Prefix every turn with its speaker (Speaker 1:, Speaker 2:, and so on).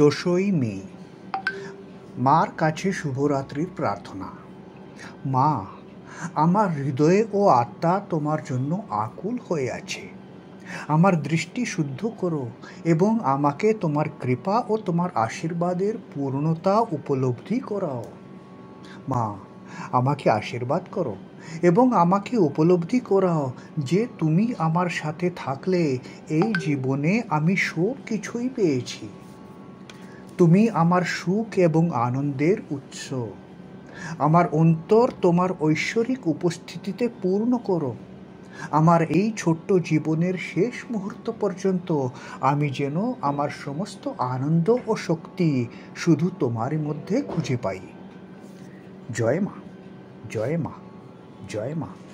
Speaker 1: দোষই মে মার কাছে শুভরাত্রির প্রার্থনা মা আমার হৃদয়ে ও আত্মা তোমার জন্য আকুল হয়ে আছে আমার দৃষ্টি শুদ্ধ করো এবং আমাকে তোমার কৃপা ও তোমার আশীর্বাদের পূর্ণতা উপলব্ধি করাও মা আমাকে আশীর্বাদ করো এবং আমাকে উপলব্ধি করাও যে তুমি আমার সাথে থাকলে এই জীবনে আমি সব কিছুই পেয়েছি তুমি আমার সুখ এবং আনন্দের উৎস আমার অন্তর তোমার ঐশ্বরিক উপস্থিতিতে পূর্ণ করো আমার এই ছোট্ট জীবনের শেষ মুহূর্ত পর্যন্ত আমি যেন আমার সমস্ত আনন্দ ও শক্তি শুধু তোমার মধ্যে খুঁজে পাই জয় মা জয় মা জয় মা